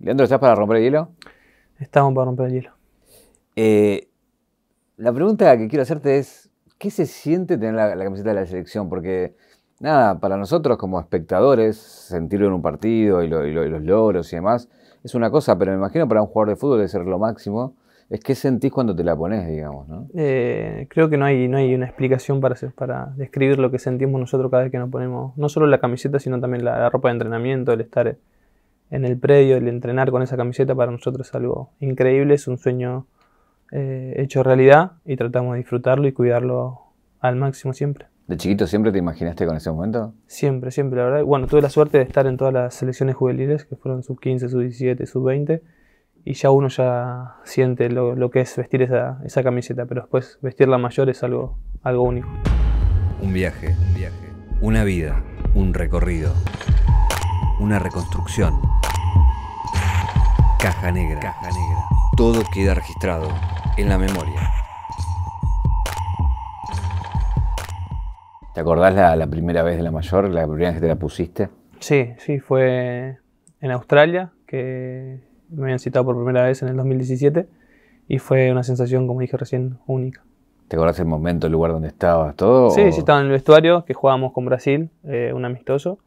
Leandro, ¿estás para romper el hielo? Estamos para romper el hielo. Eh, la pregunta que quiero hacerte es, ¿qué se siente tener la, camiseta de la selección? Porque, nada, para nosotros como espectadores, sentirlo en un partido y, los logros y demás, es una cosa, pero me imagino para un jugador de fútbol debe ser lo máximo. Es qué sentís cuando te la pones, digamos, eh, creo que no hay, no hay una explicación para, para describir lo que sentimos nosotros cada vez que nos ponemos, no solo la camiseta, sino también la ropa de entrenamiento, el estar en el predio, el entrenar con esa camiseta para nosotros es algo increíble, es un sueño eh, hecho realidad y tratamos de disfrutarlo y cuidarlo al máximo siempre. ¿De chiquito siempre te imaginaste con ese momento? Siempre, siempre, la verdad. Bueno, tuve la suerte de estar en todas las selecciones juveniles, que fueron sub 15, sub 17, sub 20, y ya uno ya siente lo, que es vestir esa, camiseta, pero después vestirla mayor es algo, algo único. Un viaje, un viaje, una vida, un recorrido, una reconstrucción Caja negra. Todo queda registrado en la memoria. ¿Te acordás la, primera vez de la mayor, la primera vez que te la pusiste? Sí, sí, fue en Australia, que me habían citado por primera vez en el 2017 y fue una sensación, como dije recién, única. ¿Te acordás el momento, el lugar donde estabas, todo? Sí, sí, estaba en el vestuario, que jugábamos con Brasil, eh, un amistoso.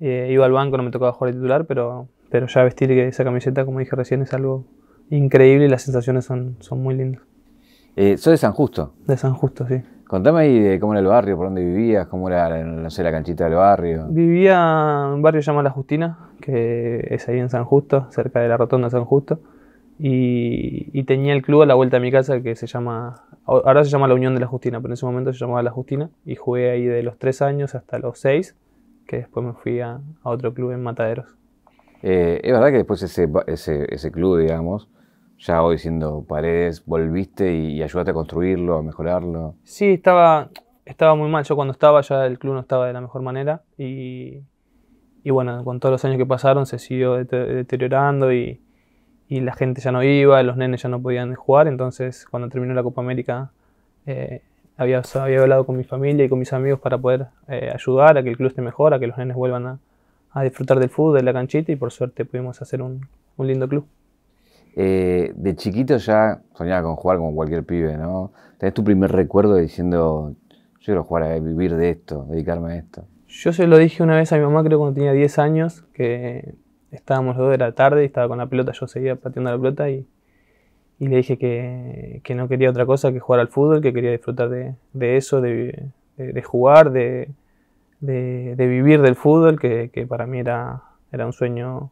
Eh, iba al banco, no me tocaba jugar el titular, pero pero ya vestir esa camiseta, como dije recién, es algo increíble y las sensaciones son, son muy lindas. Eh, Soy de San Justo? De San Justo, sí. Contame ahí de cómo era el barrio, por dónde vivías, cómo era, la canchita del barrio. Vivía en un barrio llamado La Justina, que es ahí en San Justo, cerca de la rotonda de San Justo. Y, tenía el club a la vuelta de mi casa que se llama, ahora se llama La Unión de la Justina, pero en ese momento se llamaba La Justina y jugué ahí de los tres años hasta los seis que después me fui a otro club en Mataderos. Eh, es verdad que después ese, club, digamos, ya hoy siendo paredes, volviste y, ayudaste a construirlo, a mejorarlo. Sí, estaba, muy mal. Yo cuando estaba ya el club no estaba de la mejor manera y, bueno, con todos los años que pasaron se siguió deteriorando y, la gente ya no iba, los nenes ya no podían jugar, entonces cuando terminó la Copa América... Eh, había, hablado con mi familia y con mis amigos para poder eh, ayudar a que el club esté mejor, a que los nenes vuelvan a, a disfrutar del fútbol, de la canchita y por suerte pudimos hacer un, lindo club. Eh, de chiquito ya soñaba con jugar como cualquier pibe, ¿no? ¿Tenés tu primer recuerdo diciendo, yo quiero jugar vivir de esto, dedicarme a esto? Yo se lo dije una vez a mi mamá, creo cuando tenía 10 años, que estábamos los dos de la tarde y estaba con la pelota, yo seguía pateando la pelota y, y le dije que, no quería otra cosa que jugar al fútbol, que quería disfrutar de, eso, de jugar, de, de, vivir del fútbol, que, para mí era, era un sueño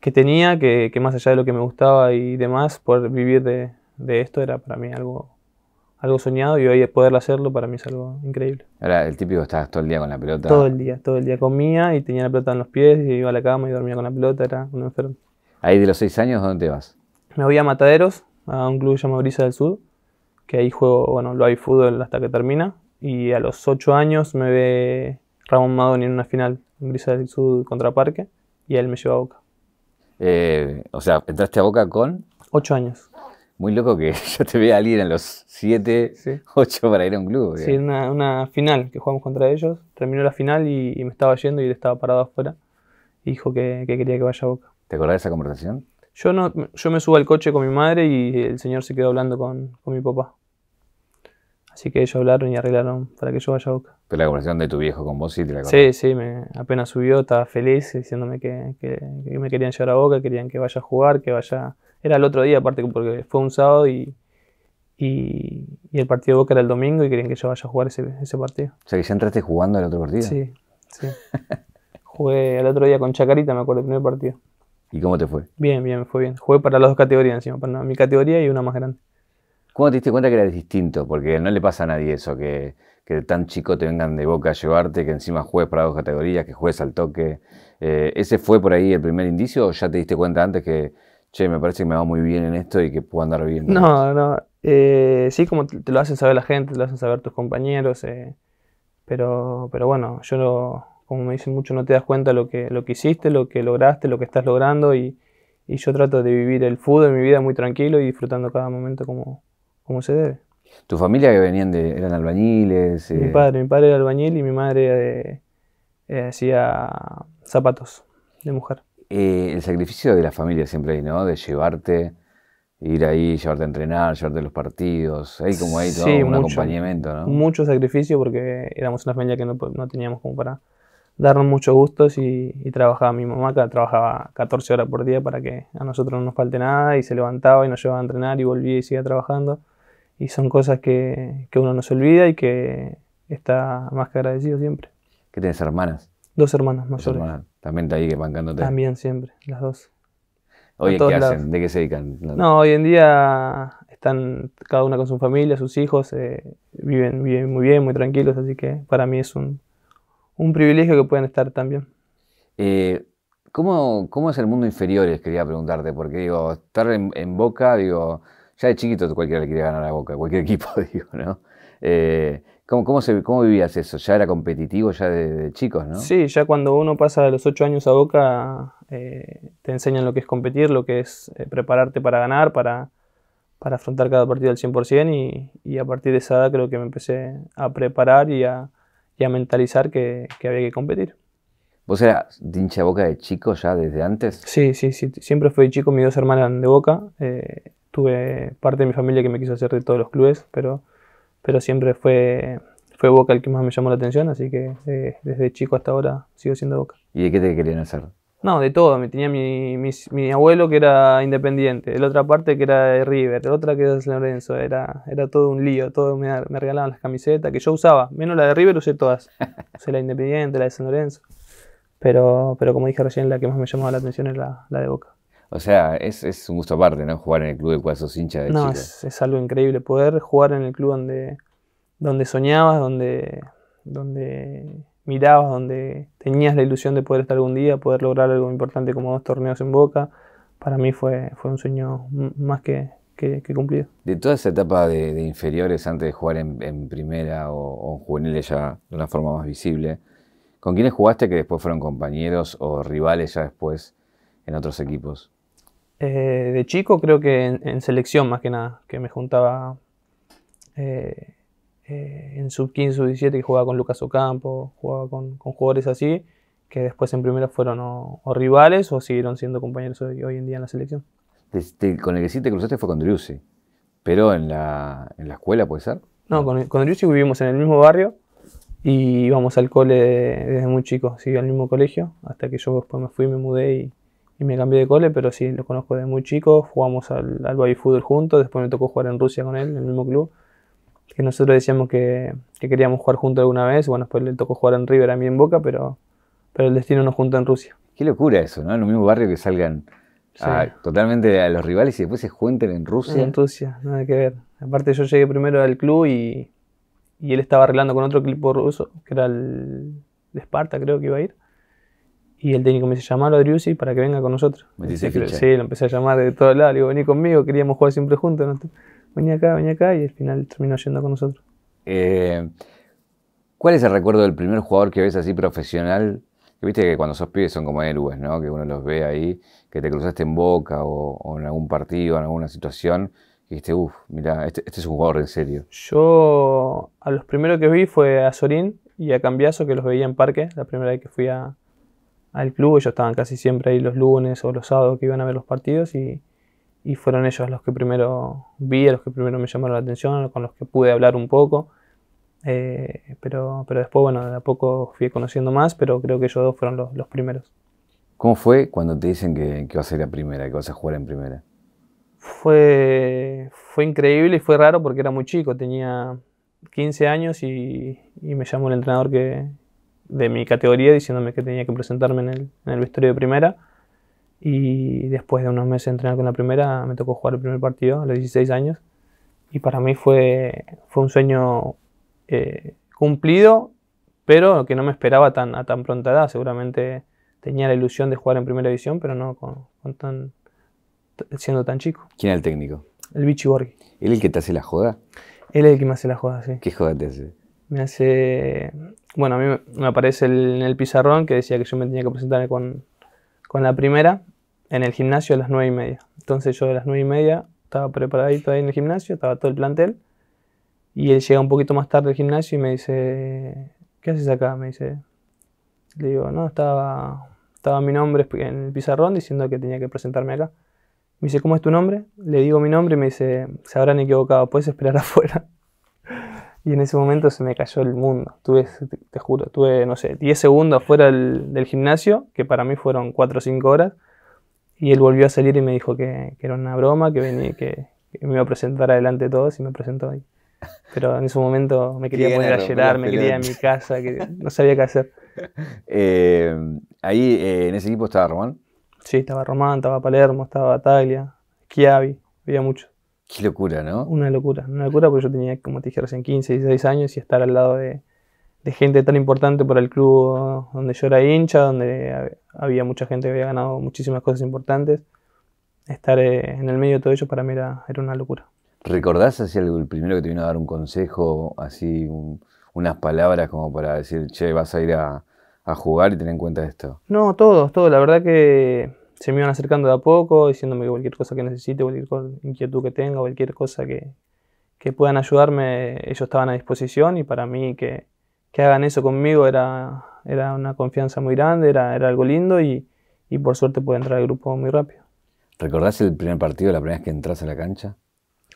que tenía, que, más allá de lo que me gustaba y demás, poder vivir de, esto era para mí algo, algo soñado y hoy poder hacerlo para mí es algo increíble. Era el típico, estabas todo el día con la pelota. Todo el día, todo el día comía y tenía la pelota en los pies y iba a la cama y dormía con la pelota, era un enfermo. Ahí de los seis años, ¿dónde vas? Me voy a Mataderos, a un club llamado Brisa del Sur, que ahí juego, bueno, lo hay fútbol hasta que termina y a los ocho años me ve Ramón Madoni en una final en Brisa del Sud contra Parque y él me lleva a Boca. Eh, o sea, entraste a Boca con... Ocho años. Muy loco que yo te vea a alguien a los 7, ocho para ir a un club. Sí, una, una final que jugamos contra ellos. Terminó la final y, me estaba yendo y él estaba parado afuera. Y dijo que, quería que vaya a Boca. ¿Te acordás de esa conversación? Yo, no, yo me subo al coche con mi madre y el señor se quedó hablando con mi papá. Así que ellos hablaron y arreglaron para que yo vaya a Boca. Pero la conversación de tu viejo con vos sí te la Sí, sí, me, apenas subió, estaba feliz diciéndome que, que, me querían llevar a Boca, querían que vaya a jugar, que vaya... Era el otro día, aparte, porque fue un sábado y, y, el partido de Boca era el domingo y querían que yo vaya a jugar ese, ese partido. O sea, que ya entraste jugando el otro partido. Sí, sí. Jugué el otro día con Chacarita, me acuerdo, el primer partido. ¿Y cómo te fue? Bien, bien, me fue bien. Jugué para las dos categorías encima, para mi categoría y una más grande. ¿Cómo te diste cuenta que eres distinto? Porque no le pasa a nadie eso, que, tan chico te vengan de boca a llevarte, que encima juegues para dos categorías, que juegues al toque. Eh, ¿Ese fue por ahí el primer indicio o ya te diste cuenta antes que, che, me parece que me va muy bien en esto y que puedo andar bien? No, no. Eh, sí, como te lo hacen saber la gente, te lo hacen saber tus compañeros. Eh, pero, pero bueno, yo, no, como me dicen mucho, no te das cuenta lo que, lo que hiciste, lo que lograste, lo que estás logrando y, yo trato de vivir el fútbol, en mi vida muy tranquilo y disfrutando cada momento como, como se debe. ¿Tu familia que venían de, eran albañiles? Mi eh? padre, mi padre era albañil y mi madre eh, eh, hacía zapatos de mujer. el sacrificio de la familia siempre hay, ¿no? De llevarte, ir ahí, llevarte a entrenar, llevarte a los partidos, ahí como ahí todo un mucho, acompañamiento, ¿no? Mucho sacrificio porque éramos una familia que no, teníamos como para darnos muchos gustos y, y, trabajaba mi mamá, que trabajaba 14 horas por día para que a nosotros no nos falte nada y se levantaba y nos llevaba a entrenar y volvía y seguía trabajando y son cosas que, uno no se olvida y que está más que agradecido siempre. ¿Qué tienes hermanas? Dos hermanas mayores. También está ahí que bancándote. También siempre, las dos. Oye, ¿qué hacen? ¿De qué se dedican? No, hoy en día están cada una con su familia, sus hijos, eh, viven, muy bien, muy tranquilos, así que para mí es un, privilegio que puedan estar también eh, ¿cómo, es el mundo inferior? Quería preguntarte, porque digo, estar en Boca, digo, ya de chiquito cualquiera le quería ganar a Boca, cualquier equipo, digo, ¿no? Eh, ¿cómo, cómo, vivías eso? ¿Ya era competitivo ya de, chicos, no? Sí, ya cuando uno pasa de los ocho años a Boca, eh, te enseñan lo que es competir, lo que es eh, prepararte para ganar, para, para afrontar cada partido al 100% y, y a partir de esa edad creo que me empecé a preparar y a, mentalizar que, que, había que competir. ¿Vos eras de hincha boca de chico ya desde antes? Sí, sí, sí. Siempre fui chico, mis dos hermanas de boca tuve parte de mi familia que me quiso hacer de todos los clubes, pero, pero siempre fue, fue Boca el que más me llamó la atención, así que eh, desde chico hasta ahora sigo siendo Boca. ¿Y de qué te querían hacer? No, de todo. Tenía mi, mi, abuelo que era independiente, la otra parte que era de River, la otra que era de San Lorenzo. Era, era todo un lío, todo me, regalaban las camisetas que yo usaba, menos la de River usé todas. Usé la independiente, la de San Lorenzo. Pero, pero como dije recién, la que más me llamaba la atención era la, la de Boca. O sea, es, un gusto aparte, ¿no? Jugar en el club de cual sos hincha de No, es, algo increíble poder jugar en el club donde, donde soñabas, donde, donde mirabas, donde tenías la ilusión de poder estar algún día, poder lograr algo importante como dos torneos en Boca. Para mí fue, un sueño más que, cumplido. De toda esa etapa de, inferiores antes de jugar en, primera o, o, en juveniles ya de una forma más visible, ¿con quiénes jugaste que después fueron compañeros o rivales ya después en otros equipos? Eh, de chico, creo que en, selección más que nada, que me juntaba eh, eh, en sub 15, sub 17, y jugaba con Lucas Ocampo, jugaba con, jugadores así, que después en primera fueron o, rivales o siguieron siendo compañeros hoy, en día en la selección. con el que sí te cruzaste fue con Driussi, pero en la, escuela, ¿puede ser? No, con, con vivimos en el mismo barrio y íbamos al cole desde muy chico, sí, al mismo colegio, hasta que yo después me fui, me mudé y y me cambié de cole, pero sí, lo conozco desde muy chico, jugamos al, al baby fútbol juntos, después me tocó jugar en Rusia con él, en el mismo club, que nosotros decíamos que, queríamos jugar juntos alguna vez, bueno, después le tocó jugar en River a mí en Boca, pero, pero el destino nos junta en Rusia. Qué locura eso, ¿no? En un mismo barrio que salgan totalmente a los rivales y después se junten en Rusia. En Rusia, nada que ver. Aparte yo llegué primero al club y, y él estaba arreglando con otro equipo ruso, que era el, de Sparta creo que iba a ir y el técnico me dice, llamalo a Driussi para que venga con nosotros. dice Sí, lo empecé a llamar de todos lados. Le digo, vení conmigo, queríamos jugar siempre juntos. venía Vení acá, vení acá. Y al final terminó yendo con nosotros. Eh, ¿Cuál es el recuerdo del primer jugador que ves así profesional? Que viste que cuando sos pibes son como héroes, ¿no? Que uno los ve ahí, que te cruzaste en boca o, en algún partido, en alguna situación. Y dijiste, uff, mira, este, este, es un jugador en serio. Yo a los primeros que vi fue a Sorín y a Cambiazo, que los veía en parque, la primera vez que fui a, al club, ellos estaban casi siempre ahí los lunes o los sábados que iban a ver los partidos y, fueron ellos los que primero vi, a los que primero me llamaron la atención, con los que pude hablar un poco. Eh, pero, pero después, bueno, de a poco fui conociendo más, pero creo que ellos dos fueron los, primeros. ¿Cómo fue cuando te dicen que, que, vas a ir a primera, que vas a jugar en primera? Fue, fue increíble y fue raro porque era muy chico, tenía 15 años y, y me llamó el entrenador que, de mi categoría diciéndome que tenía que presentarme en el, en vestuario de primera. Y después de unos meses de entrenar con la primera, me tocó jugar el primer partido a los 16 años. Y para mí fue, fue un sueño eh, cumplido, pero que no me esperaba tan, a tan pronta edad. Seguramente tenía la ilusión de jugar en primera división, pero no con, con tan, siendo tan chico. ¿Quién era el técnico? El Bichi Borghi. ¿Él el que te hace la joda? Él es el que me hace la joda, sí. ¿Qué joda te hace? me hace. Bueno, a mí me aparece en el pizarrón que decía que yo me tenía que presentar con, la primera en el gimnasio a las nueve y media. Entonces yo a las nueve y media estaba preparadito ahí en el gimnasio, estaba todo el plantel. Y él llega un poquito más tarde al gimnasio y me dice: ¿Qué haces acá? Me dice. Le digo: No, estaba, estaba mi nombre en el pizarrón diciendo que tenía que presentarme acá. Me dice: ¿Cómo es tu nombre? Le digo mi nombre y me dice: Se habrán equivocado, puedes esperar afuera. Y en ese momento se me cayó el mundo. Tuve, te juro, tuve, no sé, 10 segundos fuera del, gimnasio, que para mí fueron 4 o 5 horas. Y él volvió a salir y me dijo que, era una broma, que, venía, que, me iba a presentar adelante todos y me presentó ahí. Pero en ese momento me quería poner a llorar, me quería en mi casa, no sabía qué hacer. Eh, ahí eh, en ese equipo estaba Román. Sí, estaba Román, estaba Palermo, estaba Taglia, Chiavi, había muchos. Qué locura, ¿no? Una locura, una locura porque yo tenía, como te dije recién, 15, 16 años y estar al lado de, gente tan importante para el club donde yo era hincha, donde había mucha gente que había ganado muchísimas cosas importantes. Estar eh, en el medio de todo ello para mí era, una locura. ¿Recordás así el primero que te vino a dar un consejo, así unas palabras como para decir, che, vas a ir a, jugar y tener en cuenta esto? No, todos, todo La verdad que se me iban acercando de a poco, diciéndome que cualquier cosa que necesite, cualquier inquietud que tenga, cualquier cosa que, puedan ayudarme, ellos estaban a disposición y para mí que, hagan eso conmigo era, era una confianza muy grande, era, era algo lindo y, por suerte pude entrar al grupo muy rápido. ¿Recordás el primer partido, la primera vez que entras en la cancha?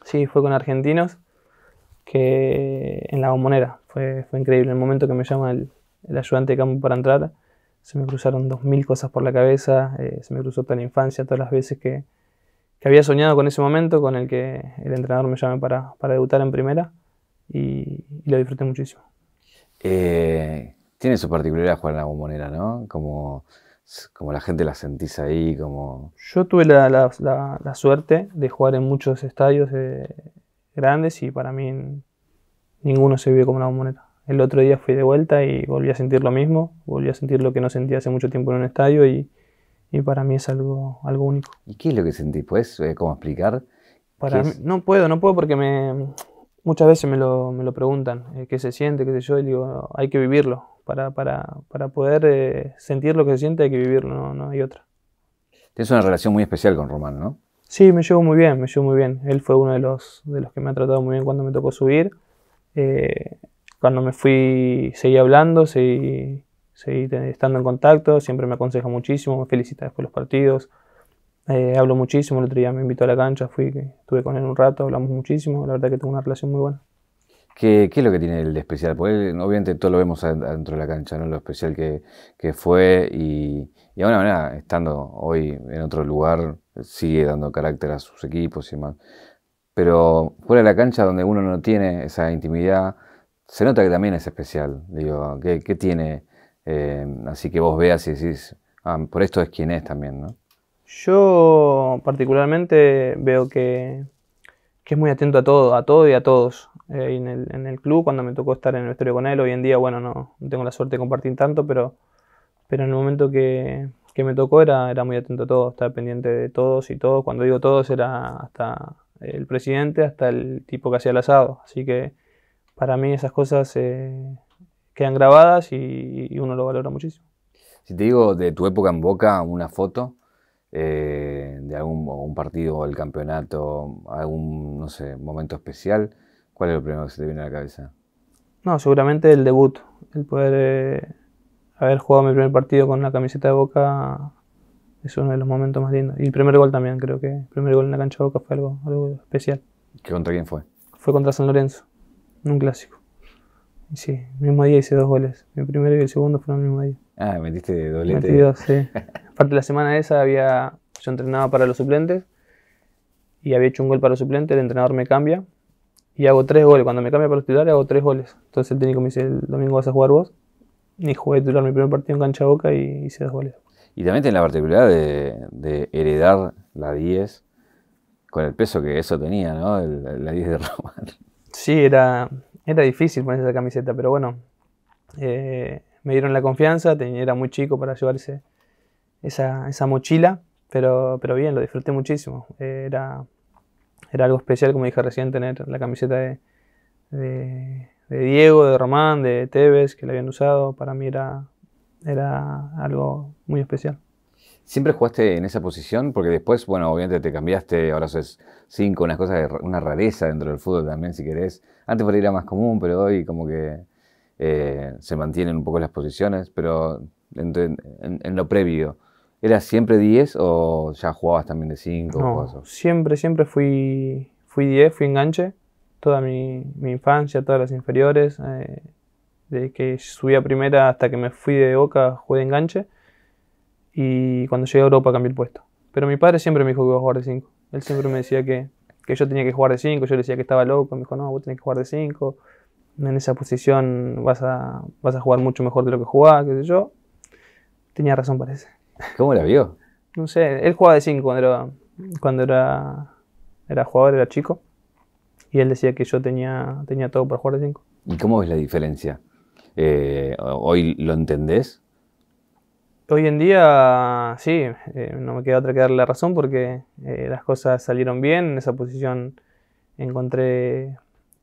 Sí, fue con argentinos, que en la bombonera. Fue, fue increíble el momento que me llama el, el ayudante de campo para entrar se me cruzaron dos mil cosas por la cabeza, eh, se me cruzó toda la infancia, todas las veces que, había soñado con ese momento, con el que el entrenador me llame para, debutar en primera, y, lo disfruté muchísimo. Eh, tiene su particularidad jugar en la bombonera, ¿no? Como, como la gente la sentís ahí, como... Yo tuve la, suerte de jugar en muchos estadios eh, grandes y para mí ninguno se vive como la bombonera. El otro día fui de vuelta y volví a sentir lo mismo, volví a sentir lo que no sentía hace mucho tiempo en un estadio y, para mí es algo, algo único. ¿Y qué es lo que sentí? Pues, eh, cómo explicar? no puedo, no puedo porque me, muchas veces me lo, preguntan, eh, qué se siente, qué sé yo, y digo, hay que vivirlo. Para, para, poder eh, sentir lo que se siente hay que vivirlo, no, hay otra. Tienes una relación muy especial con Romano, ¿no? Sí, me llevo muy bien, me llevo muy bien. Él fue uno de los, de los que me ha tratado muy bien cuando me tocó subir cuando me fui seguí hablando, seguí, estando en contacto, siempre me aconseja muchísimo, me felicita después los partidos, eh, hablo muchísimo, el otro día me invitó a la cancha, fui, estuve con él un rato, hablamos muchísimo, la verdad que tengo una relación muy buena. ¿Qué, es lo que tiene el especial? Porque eh, obviamente todo lo vemos dentro de la cancha, ¿no? Lo especial que, fue y, y de alguna manera, estando hoy en otro lugar, sigue dando carácter a sus equipos y demás. Pero fuera de la cancha, donde uno no tiene esa intimidad, se nota que también es especial. Digo, ¿qué, tiene? Eh, así que vos veas y decís, ah, por esto es quien es también, ¿no? Yo particularmente veo que, es muy atento a todo, a todo y a todos. Eh, en, el, club, cuando me tocó estar en el vestuario con él, hoy en día, bueno, no, tengo la suerte de compartir tanto, pero, pero en el momento que, me tocó era, era muy atento a todo, estaba pendiente de todos y todos. Cuando digo todos era hasta el presidente, hasta el tipo que hacía el asado. Así que para mí esas cosas eh, quedan grabadas y, uno lo valora muchísimo. Si te digo de tu época en Boca, una foto eh, de algún, partido partido, el campeonato, algún, no sé, momento especial, ¿cuál es lo primero que se te viene a la cabeza? No, seguramente el debut, el poder eh, haber jugado mi primer partido con la camiseta de Boca es uno de los momentos más lindos. Y el primer gol también, creo que el primer gol en la cancha de Boca fue algo, algo especial. ¿Qué contra quién fue? Fue contra San Lorenzo un clásico. Sí, el mismo día hice dos goles. mi primero y el segundo fueron el mismo día. Ah, metiste doblete. Metí sí. Aparte, la semana esa había. Yo entrenaba para los suplentes y había hecho un gol para los suplentes. El entrenador me cambia y hago tres goles. Cuando me cambia para los titulares, hago tres goles. Entonces el técnico me dice: el domingo vas a jugar vos. Y jugué titular mi primer partido en cancha boca y hice dos goles. Y también tiene la particularidad de, heredar la 10 con el peso que eso tenía, ¿no? la 10 de Román. Sí, era, era difícil ponerse esa camiseta, pero bueno, eh, me dieron la confianza, era muy chico para llevarse esa, esa mochila, pero, pero bien, lo disfruté muchísimo. Eh, era, era algo especial, como dije recién, tener la camiseta de, de, Diego, de Román, de Tevez, que la habían usado, para mí era, era algo muy especial. ¿Siempre jugaste en esa posición? Porque después, bueno, obviamente te cambiaste, ahora sos cinco, unas cosas, una rareza dentro del fútbol también, si querés. Antes era más común, pero hoy como que eh, se mantienen un poco las posiciones, pero en, lo previo, ¿era siempre 10 o ya jugabas también de 5? No, siempre, siempre fui 10, fui, enganche, toda mi, infancia, todas las inferiores, eh, de que subí a primera hasta que me fui de Boca, jugué enganche. Y cuando llegué a Europa cambié el puesto. Pero mi padre siempre me dijo que iba a jugar de 5. Él siempre me decía que, que, yo tenía que jugar de 5. Yo le decía que estaba loco. Me dijo, no, vos tenés que jugar de 5. En esa posición vas a, vas a jugar mucho mejor de lo que jugaba, qué sé yo. Tenía razón, parece. ¿Cómo la vio? No sé, él jugaba de 5 cuando, era, cuando era, era jugador, era chico. Y él decía que yo tenía, tenía todo para jugar de 5. ¿Y cómo ves la diferencia? Eh, ¿Hoy lo entendés? Hoy en día, sí, eh, no me queda otra que darle la razón porque eh, las cosas salieron bien. En esa posición encontré,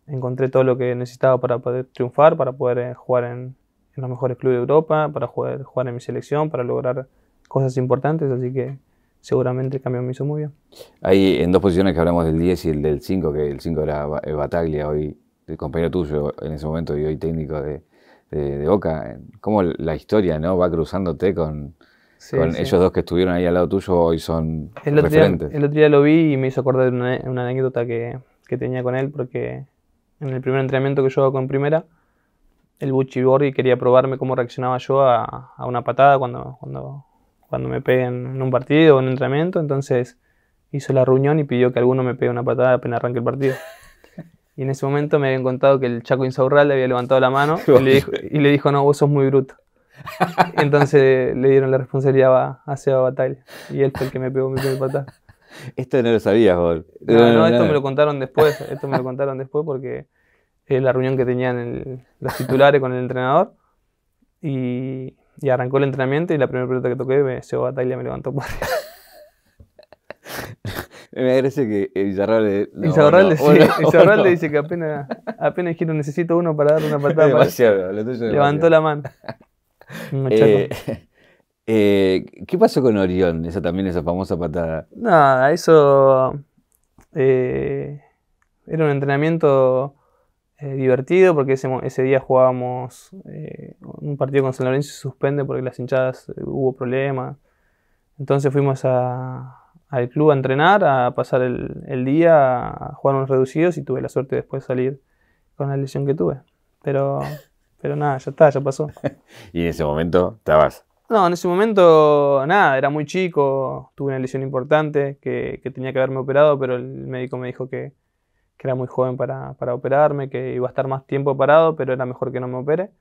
encontré todo lo que necesitaba para poder triunfar, para poder eh, jugar en, los mejores clubes de Europa, para jugar, jugar en mi selección, para lograr cosas importantes. Así que seguramente el cambio me hizo muy bien. Hay en dos posiciones que hablamos del 10 y el del 5, que el 5 era Bataglia, hoy el compañero tuyo en ese momento y hoy técnico de, de, Boca, cómo la historia ¿no? va cruzándote con, con ellos dos que estuvieron ahí al lado tuyo, y son el el otro día lo vi y me hizo acordar de una, anécdota que, tenía con él, porque en el primer entrenamiento que yo hago con primera, el Buchi Borri quería probarme cómo reaccionaba yo a, una patada cuando, cuando, cuando me peguen en un partido o en un entrenamiento, entonces hizo la reunión y pidió que alguno me pegue una patada apenas arranque el partido. Y en ese momento me habían contado que el Chaco Insaurral le había levantado la mano y le, dijo, no, vos sos muy bruto. Entonces le dieron la responsabilidad a, Seba Batalla. Y él fue el que me pegó mi primer patada. Esto no lo sabías, vos. No, no, esto me lo contaron después. Esto me lo contaron después porque la reunión que tenían los titulares con el entrenador. Y, arrancó el entrenamiento y la primera pelota que toqué, me, Seba Batalla me levantó por Me parece que Villarreal le, le dice que apenas, apenas quiero, necesito uno para dar una patada. Demasiado, Levantó la mano. Eh, eh, ¿Qué pasó con Orión? Esa también, esa famosa patada. Nada, eso eh, era un entrenamiento divertido porque ese, ese día jugábamos un partido con San Lorenzo y se suspende porque las hinchadas hubo problemas. Entonces fuimos a, al club a entrenar, a pasar el, el, día, a jugar unos reducidos y tuve la suerte después de salir con la lesión que tuve. Pero, pero nada, ya está, ya pasó. ¿Y en ese momento estabas? No, en ese momento nada, era muy chico, tuve una lesión importante que, que tenía que haberme operado, pero el médico me dijo que, que era muy joven para, para, operarme, que iba a estar más tiempo parado, pero era mejor que no me opere.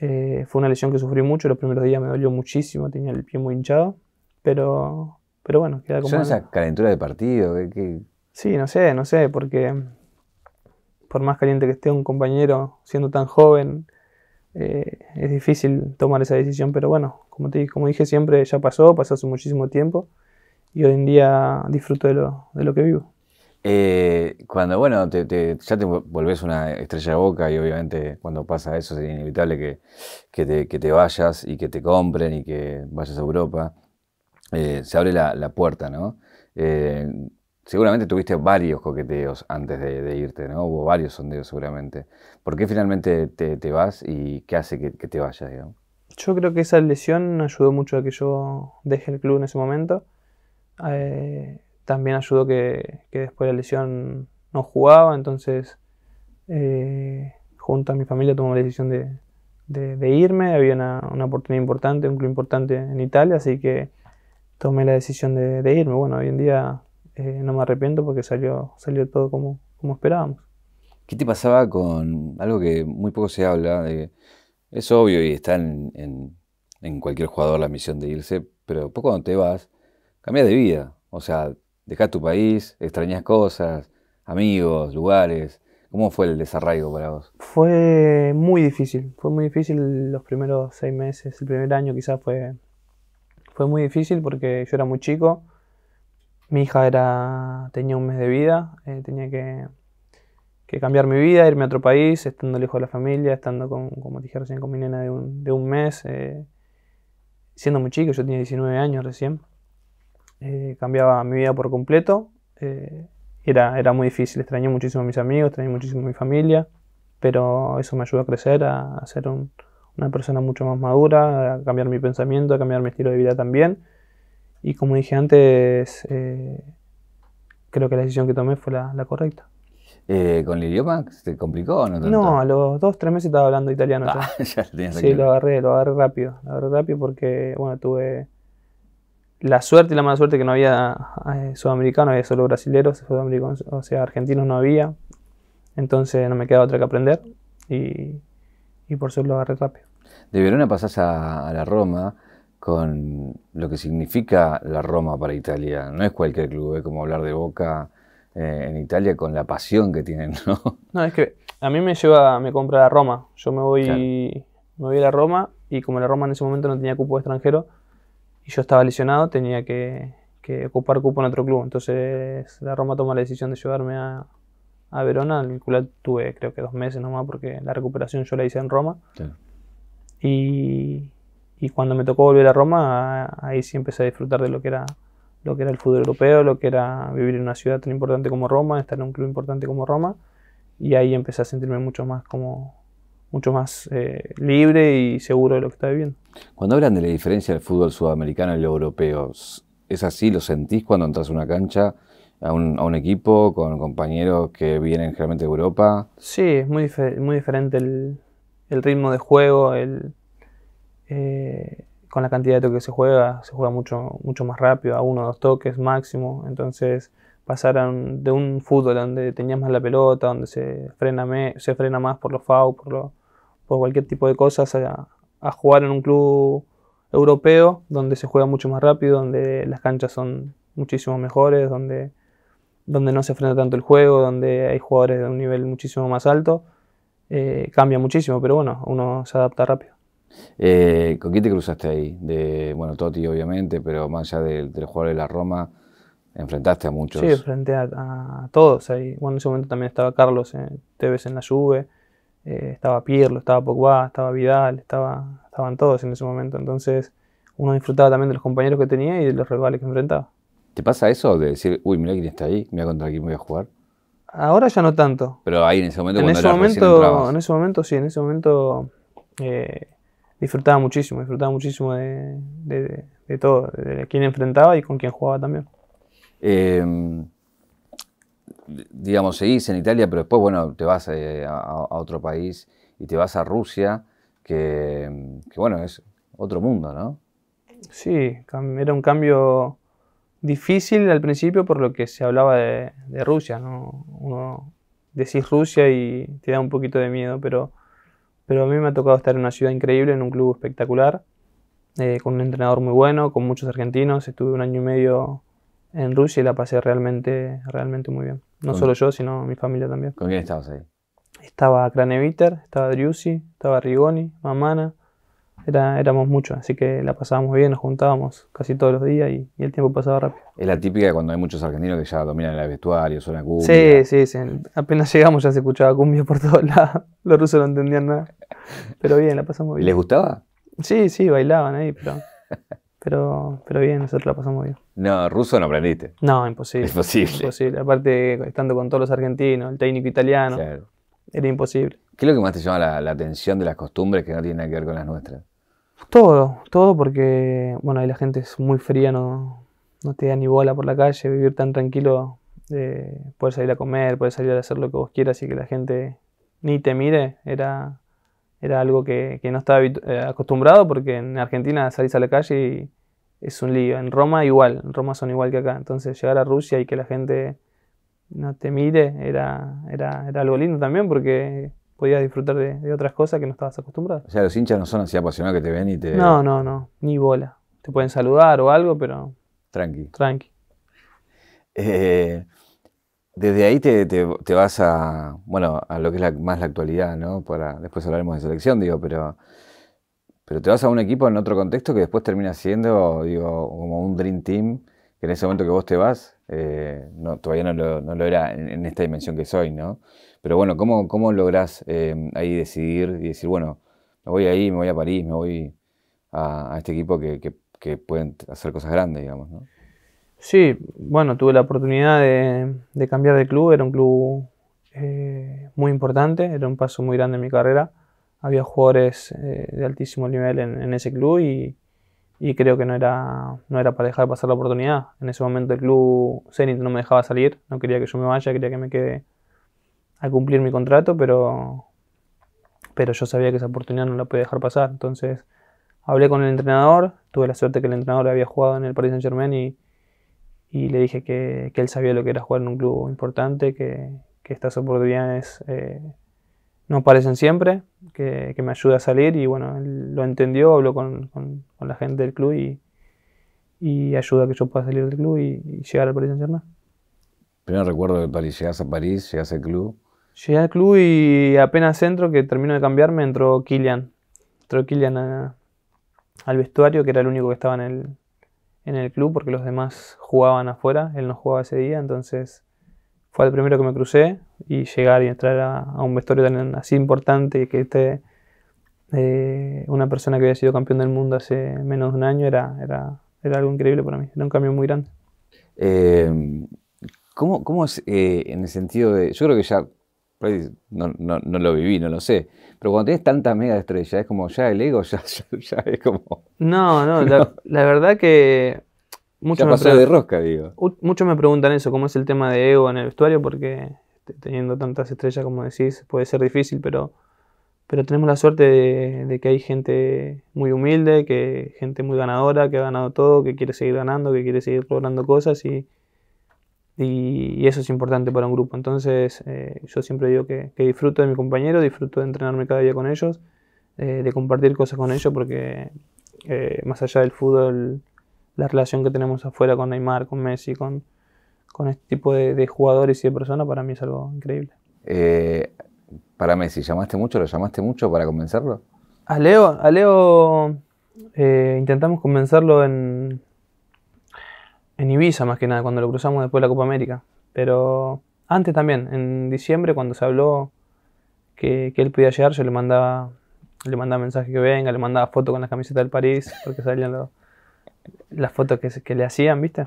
Eh, fue una lesión que sufrí mucho, los primeros días me dolió muchísimo, tenía el pie muy hinchado, pero, pero bueno, queda como. Son esas calenturas de partido. Sí, no sé, no sé, porque por más caliente que esté un compañero siendo tan joven, eh, es difícil tomar esa decisión. Pero bueno, como, como dije siempre, ya pasó, pasó hace muchísimo tiempo y hoy en día disfruto de lo, que vivo. Eh, cuando, bueno, ya te volvés una estrella de boca y obviamente cuando pasa eso es inevitable que, te, que te vayas y que te compren y que vayas a Europa. Eh, se abre la, puerta, ¿no? Eh, seguramente tuviste varios coqueteos antes de, irte, ¿no? Hubo varios sondeos seguramente. ¿Por qué finalmente te, vas y qué hace que, te vayas, digamos? Yo creo que esa lesión ayudó mucho a que yo deje el club en ese momento. Eh, también ayudó que, después de la lesión no jugaba, entonces junto a mi familia tomamos la decisión de, irme. Había una, una, oportunidad importante, un club importante en Italia, así que tomé la decisión de, irme. Bueno, hoy en día eh, no me arrepiento porque salió, salió todo como, como esperábamos. ¿Qué te pasaba con algo que muy poco se habla? De, es obvio y está en, cualquier jugador la misión de irse, pero poco cuando te vas, cambias de vida. O sea, dejas tu país, extrañas cosas, amigos, lugares. ¿Cómo fue el desarraigo para vos? Fue muy difícil, fue muy difícil los primeros seis meses, el primer año quizás fue, fue muy difícil porque yo era muy chico, mi hija era, tenía un mes de vida, eh, tenía que, cambiar mi vida, irme a otro país, estando lejos de la familia, estando, con, como dije recién, con mi nena de un, mes, eh, siendo muy chico, yo tenía 19 años recién, eh, cambiaba mi vida por completo, era, era muy difícil, extrañé muchísimo a mis amigos, extrañé muchísimo a mi familia, pero eso me ayudó a crecer, a ser un, una persona mucho más madura, a cambiar mi pensamiento, a cambiar mi estilo de vida también. Y como dije antes, eh, creo que la decisión que tomé fue la, correcta. Eh, ¿Con el idioma se complicó no? a los dos, tres meses estaba hablando italiano. Ah, ya lo sí, lo agarré, lo agarré rápido. Lo agarré rápido porque, bueno, tuve la suerte y la mala suerte que no había eh, sudamericanos, había solo brasileños, o sea, argentinos no había. Entonces no me quedaba otra que aprender y, y por eso lo agarré rápido. De Verona pasas a, la Roma con lo que significa la Roma para Italia. No es cualquier club, es como hablar de Boca eh, en Italia con la pasión que tienen, ¿no? No, es que a mí me lleva, me compra la Roma. Yo me voy, me voy a la Roma y como la Roma en ese momento no tenía cupo de extranjero y yo estaba lesionado, tenía que, ocupar cupo en otro club. Entonces la Roma toma la decisión de llevarme a, Verona, el cual tuve creo que dos meses nomás porque la recuperación yo la hice en Roma. Y, y cuando me tocó volver a Roma, ahí sí empecé a disfrutar de lo que era lo que era el fútbol europeo, lo que era vivir en una ciudad tan importante como Roma, estar en un club importante como Roma, y ahí empecé a sentirme mucho más como mucho más eh, libre y seguro de lo que estaba viviendo. Cuando hablan de la diferencia del fútbol sudamericano y el europeo, ¿es así? ¿Lo sentís cuando entras a una cancha, a un, a un equipo, con compañeros que vienen generalmente de Europa? Sí, es muy, muy diferente el, el ritmo de juego, el, eh, con la cantidad de toques que se juega, se juega mucho, mucho más rápido, a uno o dos toques máximo. Entonces, pasar de un fútbol donde tenías más la pelota, donde se frena, se frena más por los fouls, por, lo, por cualquier tipo de cosas, a, a, jugar en un club europeo donde se juega mucho más rápido, donde las canchas son muchísimo mejores, donde, donde no se frena tanto el juego, donde hay jugadores de un nivel muchísimo más alto. Eh, cambia muchísimo, pero bueno, uno se adapta rápido. Eh, ¿Con quién te cruzaste ahí? De, bueno, Totti obviamente, pero más allá del, jugador de la Roma, enfrentaste a muchos. Sí, enfrenté a, todos ahí. Bueno, en ese momento también estaba Carlos eh, Tevez en la Juve, estaba Pirlo, estaba Pogba, estaba Vidal, estaba, estaban todos en ese momento. Entonces uno disfrutaba también de los compañeros que tenía y de los rivales que enfrentaba. ¿Te pasa eso de decir, uy, mira quién está ahí, mira contra quién voy a jugar? Ahora ya no tanto. Pero ahí en ese momento, en ese momento, en ese momento sí, en ese momento eh, disfrutaba muchísimo, disfrutaba muchísimo de, todo, de quién enfrentaba y con quién jugaba también. Eh, digamos, seguís en Italia, pero después, bueno, te vas eh, a, otro país y te vas a Rusia, que, que bueno, es otro mundo, ¿no? Sí, era un cambio difícil al principio por lo que se hablaba de, Rusia, ¿no? Uno decís Rusia y te da un poquito de miedo, pero, pero a mí me ha tocado estar en una ciudad increíble, en un club espectacular, eh, con un entrenador muy bueno, con muchos argentinos. Estuve un año y medio en Rusia y la pasé realmente, realmente muy bien. No solo yo, sino mi familia también. ¿Con quién estabas ahí? Estaba Craneviter, estaba Driussi, estaba Rigoni, Mamana, éramos muchos, así que la pasábamos bien, nos juntábamos casi todos los días y, el tiempo pasaba rápido. Es la típica cuando hay muchos argentinos que ya dominan el vestuario, suena cumbia. Sí, sí, sí, apenas llegamos ya se escuchaba cumbia por todos lados, los rusos no entendían nada, pero bien, la pasamos bien. ¿Les gustaba? Sí, sí, bailaban ahí, pero... Pero, bien, nosotros la pasamos bien. No, ruso no aprendiste. No, imposible. Imposible. Aparte, estando con todos los argentinos, el técnico italiano, era imposible. ¿Qué es lo que más te llama la, atención de las costumbres que no tienen nada que ver con las nuestras? Todo, todo porque, bueno, la gente es muy fría, no, no te da ni bola por la calle, vivir tan tranquilo, de eh, poder salir a comer, poder salir a hacer lo que vos quieras y que la gente ni te mire, era, era algo que, no estaba eh, acostumbrado porque en Argentina salís a la calle y es un lío. En Roma igual, en Roma son igual que acá. Entonces llegar a Rusia y que la gente no te mire era, era, era algo lindo también porque podías disfrutar de, otras cosas que no estabas acostumbrado. O sea, los hinchas no son así apasionados que te ven y te. No, no, no. Ni bola. Te pueden saludar o algo, pero. Tranqui. Tranqui. Eh, desde ahí te, vas a. Bueno, a lo que es más la actualidad, ¿no? Para, después hablaremos de selección, digo, pero. Pero te vas a un equipo en otro contexto que después termina siendo, digo, como un Dream Team, que en ese momento que vos te vas, eh, no, todavía no lo, era en esta dimensión que soy, ¿no? Pero bueno, ¿cómo, cómo lográs eh, ahí decidir y decir, bueno, me voy ahí, me voy a París, me voy a, este equipo que, pueden hacer cosas grandes, digamos? ¿no? Sí, bueno, tuve la oportunidad de, cambiar de club, era un club eh, muy importante, era un paso muy grande en mi carrera. Había jugadores eh, de altísimo nivel en, ese club y, creo que no era, no era para dejar pasar la oportunidad. En ese momento el club Zenit no me dejaba salir, no quería que yo me vaya, quería que me quede a cumplir mi contrato, pero, pero yo sabía que esa oportunidad no la podía dejar pasar. Entonces hablé con el entrenador, tuve la suerte que el entrenador había jugado en el Paris Saint Germain y, le dije que, él sabía lo que era jugar en un club importante, que, estas oportunidades eh, no aparecen siempre, que, me ayuda a salir y bueno, él lo entendió, habló con, la gente del club y, y, ayuda a que yo pueda salir del club y, llegar al Paris Saint Germain. Primero recuerdo que París, llegas a París, llegas al club, Llegué al club y apenas entro, que termino de cambiarme, entró Killian. Entró Killian al vestuario, que era el único que estaba en el, club, porque los demás jugaban afuera, él no jugaba ese día, entonces fue el primero que me crucé y llegar y entrar a, un vestuario tan así importante que esté eh, una persona que había sido campeón del mundo hace menos de un año era, algo increíble para mí, era un cambio muy grande. Eh, ¿cómo, es eh, en el sentido de, yo creo que ya no, no, no, lo viví, no lo sé. Pero cuando tienes tantas mega estrellas, es como ya el ego, ya, es como. No, no, La, verdad que. Mucho ya de rosca, digo. Muchos me preguntan eso, cómo es el tema de ego en el vestuario, porque teniendo tantas estrellas, como decís, puede ser difícil, pero, pero tenemos la suerte de, de que hay gente muy humilde, que gente muy ganadora, que ha ganado todo, que quiere seguir ganando, que quiere seguir logrando cosas y y, eso es importante para un grupo. Entonces eh, yo siempre digo que, disfruto de mi compañero, disfruto de entrenarme cada día con ellos, eh, de compartir cosas con ellos, porque eh, más allá del fútbol, la relación que tenemos afuera con Neymar, con Messi, con, con este tipo de, jugadores y de personas, para mí es algo increíble. para Messi, ¿llamaste mucho? ¿Lo llamaste mucho para convencerlo? A Leo, a Leo intentamos convencerlo en, en Ibiza más que nada, cuando lo cruzamos después de la Copa América. Pero antes también, en diciembre, cuando se habló que, él podía llegar, yo le mandaba, le mandaba mensaje que venga, le mandaba fotos con las camiseta del París, porque salían las fotos que, le hacían, ¿viste?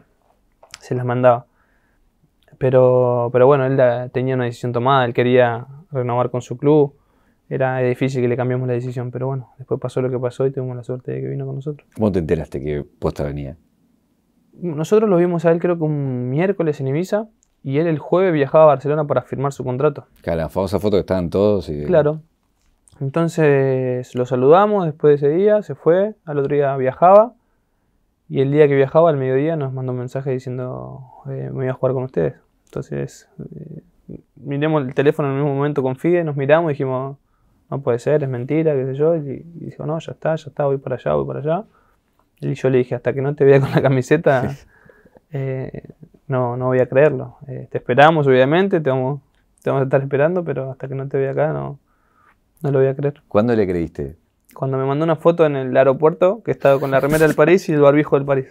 Se las mandaba. Pero, pero bueno, él tenía una decisión tomada, él quería renovar con su club. Era difícil que le cambiamos la decisión, pero bueno, después pasó lo que pasó y tuvimos la suerte de que vino con nosotros. ¿Cómo te enteraste que Posta venía? nosotros lo vimos a él creo que un miércoles en Ibiza y él el jueves viajaba a Barcelona para firmar su contrato. Claro, la famosa foto que estaban todos y... Claro. Entonces lo saludamos después de ese día, se fue, al otro día viajaba y el día que viajaba, al mediodía, nos mandó un mensaje diciendo eh, me voy a jugar con ustedes. Entonces eh, miremos el teléfono en el mismo momento con Fide, nos miramos y dijimos no puede ser, es mentira, qué sé yo, y dijo no, ya está, ya está, voy para allá, voy para allá. Y yo le dije, hasta que no te vea con la camiseta, eh, no, no voy a creerlo. Eh, te esperamos, obviamente, te vamos, a estar esperando, pero hasta que no te vea acá no, no lo voy a creer. ¿Cuándo le creíste? Cuando me mandó una foto en el aeropuerto, que estaba con la remera del París y el barbijo del París.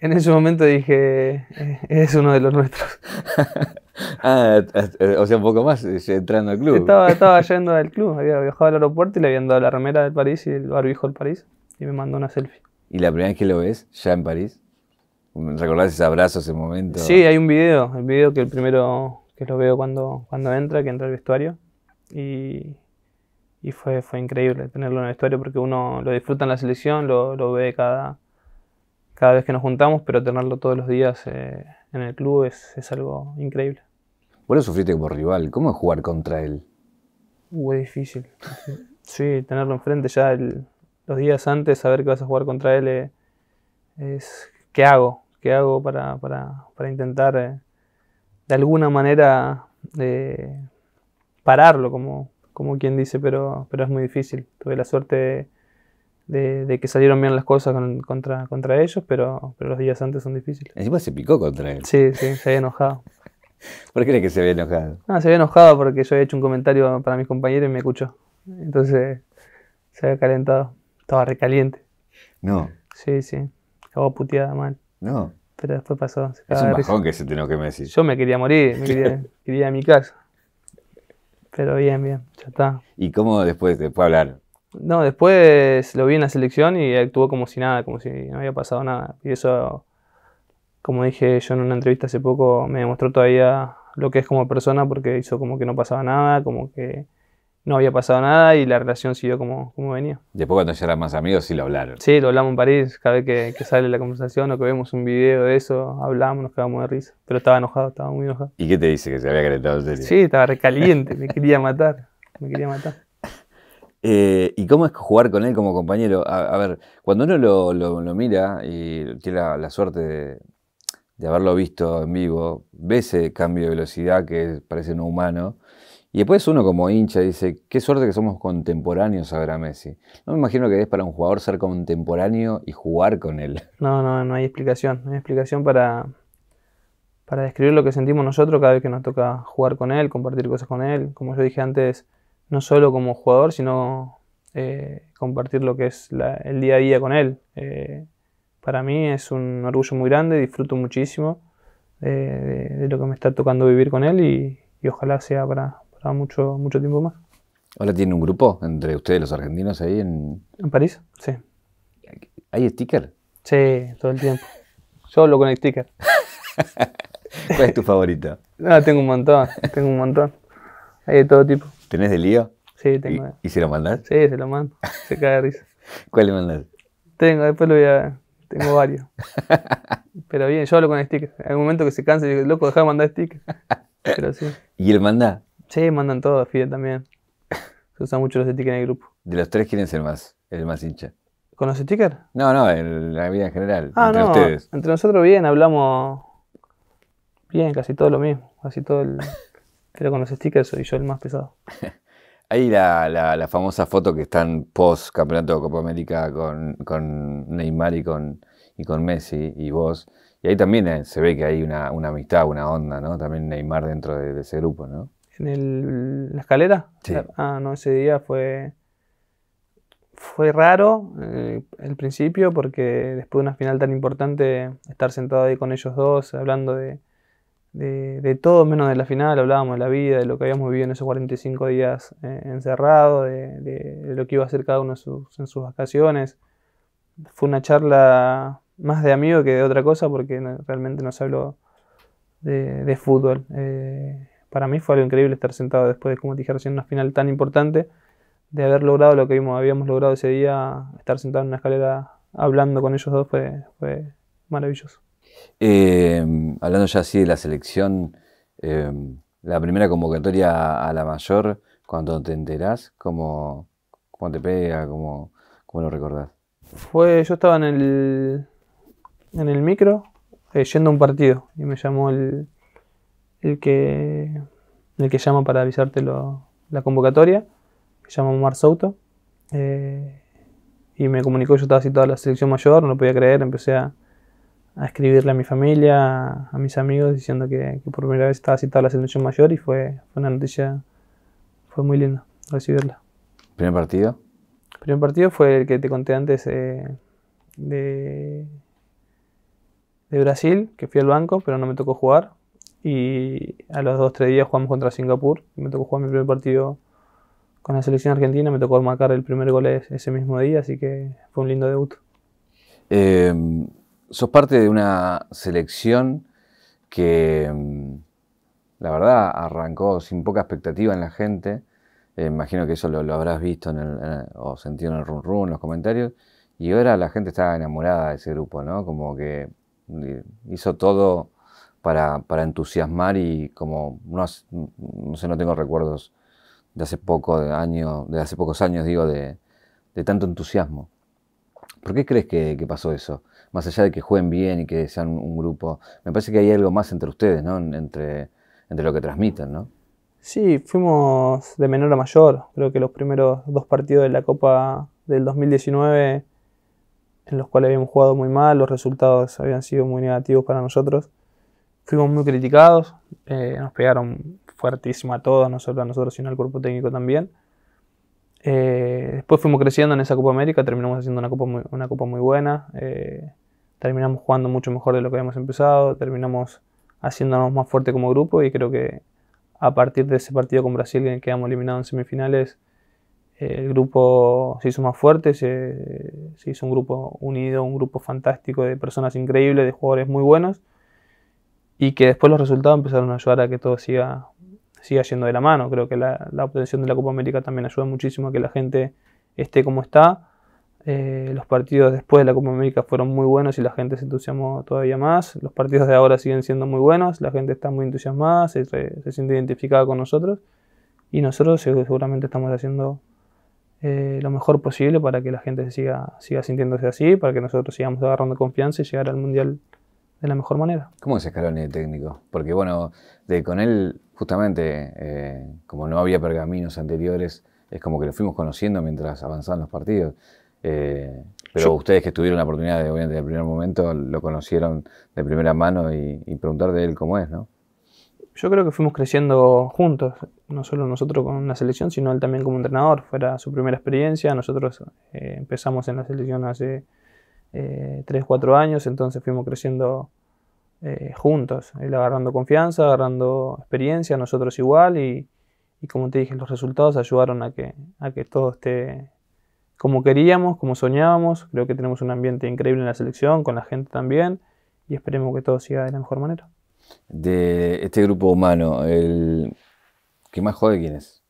En ese momento dije, eh, es uno de los nuestros. ah, o sea, un poco más, entrando al club. Estaba, estaba yendo al club, había viajado al aeropuerto y le habían dado la remera del París y el barbijo del París y me mandó una selfie. ¿Y la primera vez que lo ves, ya en París? ¿Recordás ese abrazo, ese momento? Sí, hay un video, el video que el primero que lo veo cuando, cuando entra, que entra al vestuario. Y, y fue, fue increíble tenerlo en el vestuario porque uno lo disfruta en la selección, lo, ve cada, cada vez que nos juntamos, pero tenerlo todos los días eh, en el club es, es, algo increíble. Vos lo sufriste como rival, ¿cómo es jugar contra él? Fue uh, difícil. Sí, tenerlo enfrente ya, el, los días antes saber que vas a jugar contra él eh, es qué hago, qué hago para, para, para intentar eh, de alguna manera eh, pararlo, como, como quien dice, pero, pero es muy difícil. Tuve la suerte de, que salieron bien las cosas contra, contra ellos, pero, pero los días antes son difíciles. Encima se picó contra él. Sí, sí, se había enojado. ¿Por qué crees que se había enojado? No, se había enojado porque yo había hecho un comentario para mis compañeros y me escuchó. Entonces se había calentado. Estaba recaliente. No. Sí, sí. Acabó puteada mal. No. Pero después pasó. es un bajón que se tenía que me Yo me quería morir, me quería, quería a mi casa. Pero bien, bien, ya está. ¿Y cómo después, después hablar? No, después lo vi en la selección y actuó como si nada, como si no había pasado nada. Y eso, como dije yo en una entrevista hace poco, me demostró todavía lo que es como persona porque hizo como que no pasaba nada, como que no había pasado nada y la relación siguió como, como venía. Después cuando ya eran más amigos sí lo hablaron. Sí, lo hablamos en París, cada vez que, sale la conversación o que vemos un video de eso, hablamos, nos quedamos de risa. Pero estaba enojado, estaba muy enojado. ¿Y qué te dice? ¿Que se había calentado serio? Sí, estaba recaliente, me quería matar, me quería matar. Eh, ¿Y cómo es jugar con él como compañero? A, ver, cuando uno lo, lo, mira y tiene la, suerte de, de, haberlo visto en vivo, ve ese cambio de velocidad que parece no humano y después uno como hincha dice, qué suerte que somos contemporáneos a ver a Messi. No me imagino que es para un jugador ser contemporáneo y jugar con él. No, no, no hay explicación. No hay explicación para, para describir lo que sentimos nosotros cada vez que nos toca jugar con él, compartir cosas con él. Como yo dije antes, no solo como jugador, sino eh, compartir lo que es el día a día con él. Eh, para mí es un orgullo muy grande, disfruto muchísimo eh, de, lo que me está tocando vivir con él y ojalá sea para, mucho, mucho tiempo más. ¿Ahora tiene un grupo entre ustedes los argentinos ahí en... En París, sí. ¿Hay sticker? Sí, todo el tiempo. Yo hablo con sticker. ¿Cuál es tu favorito? no, tengo un montón, tengo un montón. Hay de todo tipo. ¿Tenés de lío? Sí, tengo. ¿Y, si se lo mandás? Sí, se lo mando. Se cae de risa. ¿Cuál le mandás? Tengo, después lo voy a. Tengo varios. Pero bien, yo hablo con sticker Hay un momento que se cansa y digo, loco, deja de mandar sticker Pero sí. ¿Y él manda? Sí, mandan todo, Fidel también. Se usan mucho los stickers en el grupo. De los tres, ¿quién es el más, el más hincha? ¿Con los stickers? No, no, en la vida en general. Ah, entre ustedes. Entre nosotros bien, hablamos bien, casi todo lo mismo. Casi todo el. Pero con los stickers soy yo el más pesado. Ahí la, la, famosa foto que están post campeonato de Copa América con, Neymar y con, y con Messi y vos. Y ahí también eh, se ve que hay una, amistad, una onda, ¿no? También Neymar dentro de ese grupo, ¿no? en la escalera. Ah, no, ese día fue. Fue raro el eh, principio porque después de una final tan importante, estar sentado ahí con ellos dos, hablando de, de, todo menos de la final, hablábamos de la vida, de lo que habíamos vivido en esos 45 días eh, Encerrado de, de, lo que iba a hacer cada uno en sus, en sus vacaciones. Fue una charla más de amigo que de otra cosa porque realmente no se habló de, de fútbol. Eh, para mí fue algo increíble estar sentado después de, como te dije recién, una final tan importante, de haber logrado lo que habíamos logrado ese día, estar sentado en una escalera hablando con ellos dos fue, maravilloso. Eh, hablando ya así de la selección, eh, la primera convocatoria a la mayor, cuando te enterás, ¿cómo, te pega? Cómo, lo recordás? Fue, yo estaba en el, en el micro eh, yendo a un partido y me llamó el, el que, el que llama para avisarte la convocatoria, que se llama Omar Souto, eh, y me comunicó que yo estaba citado a la selección mayor, no lo podía creer, empecé a, escribirle a mi familia, a, mis amigos, diciendo que, por primera vez estaba citado a la selección mayor y fue, una noticia, fue muy linda recibirla. ¿Primer partido? El primer partido fue el que te conté antes eh, de Brasil, que fui al banco, pero no me tocó jugar. Y a los o tres días jugamos contra Singapur. Me tocó jugar mi primer partido con la selección argentina. Me tocó marcar el primer gol ese mismo día, así que fue un lindo debut. Em, sos parte de una selección que, em, la verdad, arrancó sin poca expectativa en la gente. Eh, imagino que eso lo, habrás visto en el, o sentido en el run run, en los comentarios. Y ahora la gente está enamorada de ese grupo, ¿no? Como que eh, hizo todo para, para entusiasmar y como no, sé, no tengo recuerdos de hace poco de año, de hace pocos años digo de, tanto entusiasmo. ¿Por qué crees que, pasó eso? Más allá de que jueguen bien y que sean un, grupo, me parece que hay algo más entre ustedes, ¿no? Entre, entre lo que transmiten, ¿no? Sí, fuimos de menor a mayor. Creo que los primeros dos partidos de la Copa del 2019, en los cuales habíamos jugado muy mal, los resultados habían sido muy negativos para nosotros fuimos muy criticados, eh, nos pegaron fuertísimo a todos, no solo a nosotros, sino al cuerpo técnico también. Eh, después fuimos creciendo en esa Copa América, terminamos haciendo una Copa muy, una copa muy buena, eh, terminamos jugando mucho mejor de lo que habíamos empezado, terminamos haciéndonos más fuerte como grupo y creo que a partir de ese partido con Brasil que quedamos eliminados en semifinales, el grupo se hizo más fuerte, se hizo un grupo unido, un grupo fantástico de personas increíbles, de jugadores muy buenos y que después los resultados empezaron a ayudar a que todo siga, siga yendo de la mano. Creo que la, obtención de la Copa América también ayuda muchísimo a que la gente esté como está. Eh, los partidos después de la Copa América fueron muy buenos y la gente se entusiasmó todavía más. Los partidos de ahora siguen siendo muy buenos, la gente está muy entusiasmada, se, siente identificada con nosotros y nosotros seguramente estamos haciendo eh, lo mejor posible para que la gente siga, siga sintiéndose así, para que nosotros sigamos agarrando confianza y llegar al Mundial de la mejor manera. ¿Cómo es escalón de técnico? Porque bueno, de, con él justamente, eh, como no había pergaminos anteriores, es como que lo fuimos conociendo mientras avanzaban los partidos. Eh, pero ustedes que tuvieron la oportunidad de, obviamente, el primer momento, lo conocieron de primera mano y, preguntar de él cómo es, ¿no? Yo creo que fuimos creciendo juntos, no solo nosotros con la selección, sino él también como entrenador. Fuera su primera experiencia, nosotros eh, empezamos en la selección hace eh, tres, cuatro años, entonces fuimos creciendo eh, juntos, él agarrando confianza, agarrando experiencia, nosotros igual y, y como te dije, los resultados ayudaron a que, a que todo esté como queríamos, como soñábamos. Creo que tenemos un ambiente increíble en la selección, con la gente también, y esperemos que todo siga de la mejor manera. De este grupo humano, el que más jode quién es?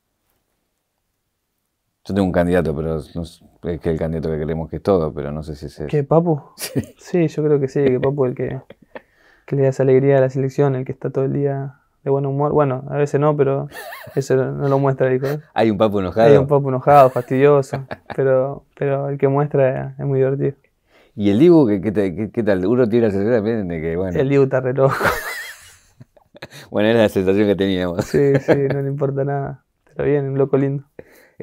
Yo tengo un candidato, pero no es, que el candidato que queremos que es todo, pero no sé si es ¿Qué, Papu? Sí. yo creo que sí, que Papu es el que, le da alegría a la selección, el que está todo el día de buen humor. Bueno, a veces no, pero eso no lo muestra, hijo. Hay un Papu enojado. Hay un Papu enojado, fastidioso, pero, pero el que muestra es muy divertido. ¿Y el Dibu qué, qué, tal? Uno tiene la sensación de que, bueno... El Dibu está re loco. bueno, era la sensación que teníamos. sí, sí, no le importa nada. Está bien, un loco lindo.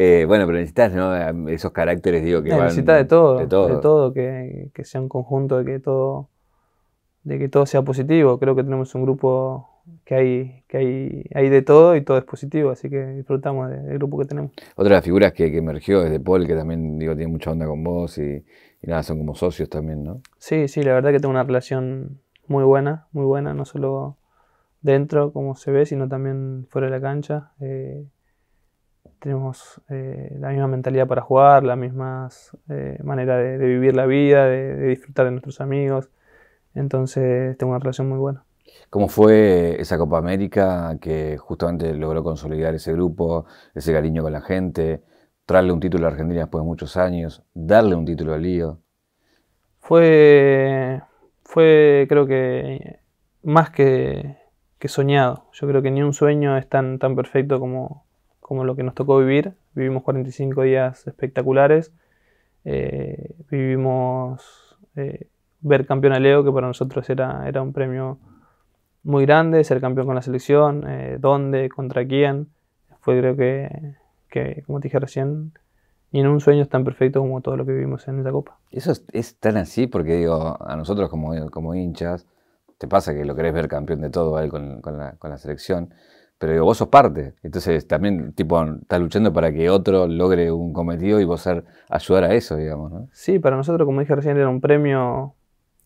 Eh, bueno, pero necesitas eh, esos caracteres, digo, que van... Necesitas de todo, de todo, que, sea un conjunto, de que todo de que todo sea positivo. Creo que tenemos un grupo que hay, que hay, hay de todo y todo es positivo, así que disfrutamos del grupo que tenemos. Otra de las figuras que, emergió desde Paul, que también digo, tiene mucha onda con vos y, nada, son como socios también, ¿no? Sí, sí, la verdad que tengo una relación muy buena, muy buena, no solo dentro, como se ve, sino también fuera de la cancha. Eh, tenemos eh, la misma mentalidad para jugar, la misma eh, manera de, vivir la vida, de, disfrutar de nuestros amigos. Entonces tengo una relación muy buena. ¿Cómo fue esa Copa América que justamente logró consolidar ese grupo, ese cariño con la gente, traerle un título a Argentina después de muchos años, darle un título al lío? Fue, fue creo que más que, soñado. Yo creo que ni un sueño es tan, tan perfecto como, como lo que nos tocó vivir. Vivimos 45 días espectaculares. Eh, vivimos eh, ver campeón a Leo, que para nosotros era, era un premio muy grande, ser campeón con la selección, eh, dónde, contra quién. Fue creo que, que, como te dije recién, ni en un sueño es tan perfecto como todo lo que vivimos en esa copa. Eso es, tan así, porque digo, a nosotros como, como hinchas, te pasa que lo querés ver campeón de todo, él con, la, con la selección pero vos sos parte. Entonces también, tipo, estás luchando para que otro logre un cometido y vos ser, ayudar a eso, digamos, Sí, para nosotros, como dije recién, era un premio